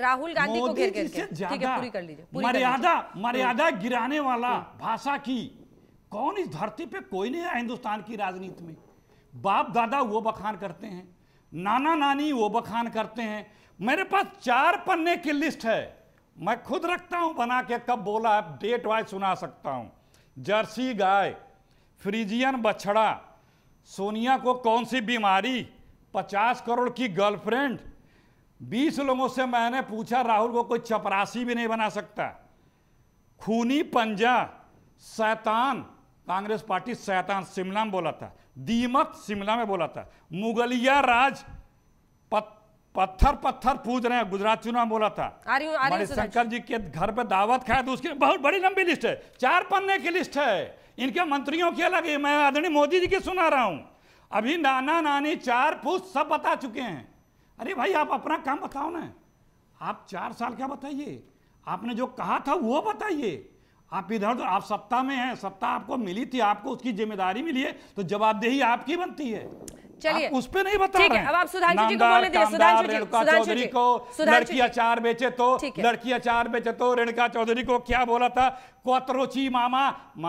राहुल गांधी को घेर के ठीक है पूरी कर लीजिए मर्यादा मर्यादा गिराने वाला भाषा की कौन इस धरती पे कोई नहीं है हिंदुस्तान की राजनीति में बाप दादा वो बखान करते हैं नाना नानी वो बखान करते हैं मेरे पास चार पन्ने की लिस्ट है मैं खुद रखता हूं बना के कब बोला आप डेट वाइज सुना सकता हूं जर्सी गाय फ्रीजियन बछड़ा सोनिया को कौन सी बीमारी पचास करोड़ की गर्लफ्रेंड बीस लोगों से मैंने पूछा राहुल को कोई चपरासी भी नहीं बना सकता खूनी पंजा शैतान कांग्रेस पार्टी शैतान शिमला में बोला था दीमक शिमला में बोला था मुगलिया राज पत, पत्थर पत्थर पूज रहे हैं गुजरात चुनाव बोला था शंकर जी के घर पे दावत खाए तो उसकी बहुत बड़ी लंबी लिस्ट है चार पन्ने की लिस्ट है इनके मंत्रियों की अलग है मैं आदरणीय मोदी जी की सुना रहा हूं अभी नाना नानी चार फूस सब बता चुके हैं अरे भाई आप अपना काम बताओ ना आप चार साल क्या बताइए आपने जो कहा था वो बताइए आप इधर उधर आप सत्ता में हैं सत्ता आपको मिली थी आपको उसकी जिम्मेदारी मिली है तो जवाबदेही आपकी बनती है चलिए उस पर नहीं बता रहे अब आप सुधांशु जी को बोलने दीजिए सुधांशु जी सुधांशु जी को लड़की अचार बेचे तो लड़की अचार बेचे तो रेणुका चौधरी को क्या बोला था कोतरोची मामा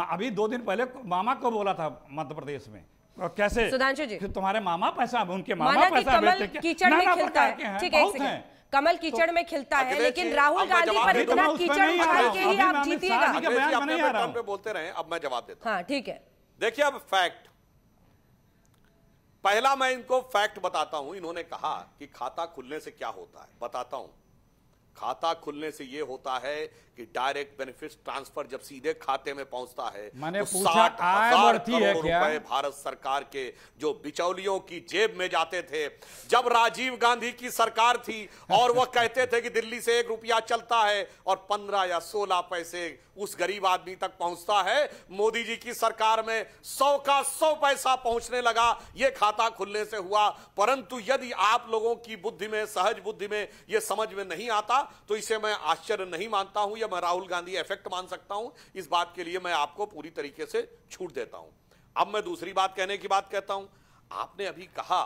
अभी दो दिन पहले मामा को बोला था मध्य प्रदेश में और कैसे सुधांशु जी तुम्हारे मामा पैसा उनके मामा पैसा कमल तो कीचड़ में खिलता है ठीक है कमल कीचड़ में खिलता है लेकिन राहुल गांधी पर इतना कीचड़ उछाल के ही आप जीतिएगा बोलते रहे अब मैं जवाब देता हूँ हाँ, ठीक है देखिए अब फैक्ट पहला मैं इनको फैक्ट बताता हूं इन्होंने कहा कि खाता खुलने से क्या होता है बताता हूं खाता खुलने से ये होता है कि डायरेक्ट बेनिफिट ट्रांसफर जब सीधे खाते में पहुंचता है मैंने तो साठ हजार करोड़ रुपए भारत सरकार के जो बिचौलियों की जेब में जाते थे जब राजीव गांधी की सरकार थी और वह कहते थे कि दिल्ली से एक रुपया चलता है और पंद्रह या सोलह पैसे उस गरीब आदमी तक पहुंचता है मोदी जी की सरकार में सौ का सौ पैसा पहुंचने लगा यह खाता खुलने से हुआ परंतु यदि आप लोगों की बुद्धि में सहज बुद्धि में यह समझ में नहीं आता तो इसे मैं आश्चर्य नहीं मानता हूं या मैं राहुल गांधी इफेक्ट मान सकता हूं इस बात के लिए मैं आपको पूरी तरीके से छूट देता हूं अब मैं दूसरी बात कहने की बात कहता हूं आपने अभी कहा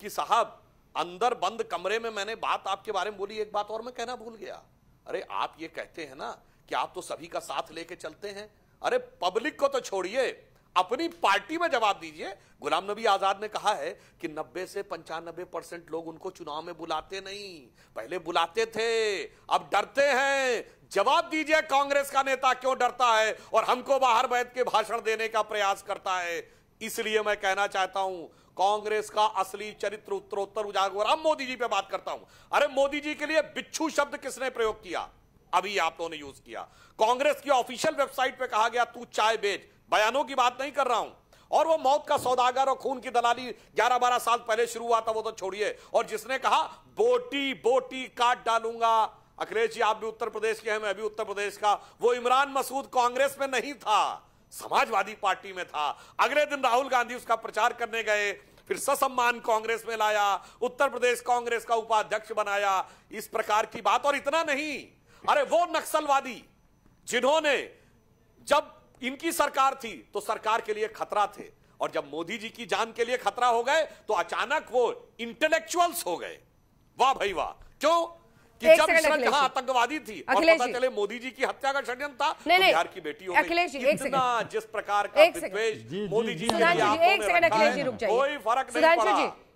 कि साहब अंदर बंद कमरे में मैंने बात आपके बारे में बोली एक बात और मैं कहना भूल गया अरे आप ये कहते हैं ना कि आप तो सभी का साथ लेके चलते हैं अरे पब्लिक को तो छोड़िए अपनी पार्टी में जवाब दीजिए गुलाम नबी आजाद ने कहा है कि 90 से पंचानबे परसेंट लोग उनको चुनाव में बुलाते नहीं पहले बुलाते थे अब डरते हैं जवाब दीजिए कांग्रेस का नेता क्यों डरता है और हमको बाहर बैठ के भाषण देने का प्रयास करता है इसलिए मैं कहना चाहता हूं कांग्रेस का असली चरित्र उत्तरोत्तर उजागर अब मोदी जी पे बात करता हूं अरे मोदी जी के लिए बिच्छू शब्द किसने प्रयोग किया अभी आप लोगों ने यूज किया कांग्रेस की ऑफिशियल वेबसाइट पे कहा गया तू चाय बेच बयानों की बात नहीं कर रहा हूं और वो मौत का सौदागर और खून की दलाली 11-12 साल पहले शुरू हुआ था वो तो छोड़िए और जिसने कहा बोटी बोटी काट डालूंगा अखिलेश जी आप भी उत्तर प्रदेश के हैं मैं भी उत्तर प्रदेश का वो इमरान मसूद कांग्रेस में नहीं था समाजवादी पार्टी में था अगले दिन राहुल गांधी उसका प्रचार करने गए फिर ससम्मान कांग्रेस में लाया उत्तर प्रदेश कांग्रेस का उपाध्यक्ष बनाया इस प्रकार की बात और इतना नहीं अरे वो नक्सलवादी जिन्होंने जब इनकी सरकार थी तो सरकार के लिए खतरा थे और जब मोदी जी की जान के लिए खतरा हो गए तो अचानक वो इंटेलेक्चुअल्स हो गए वाह भाई वाह क्यों कि जब इसराइल जहां आतंकवादी थी और पता चले मोदी जी की हत्या का षड्यंत्र था नहीं, तो बिहार की बेटी हो अखिलेश इतना जिस प्रकार का विद्वेष मोदी जी ने कोई फर्क नहीं पड़ा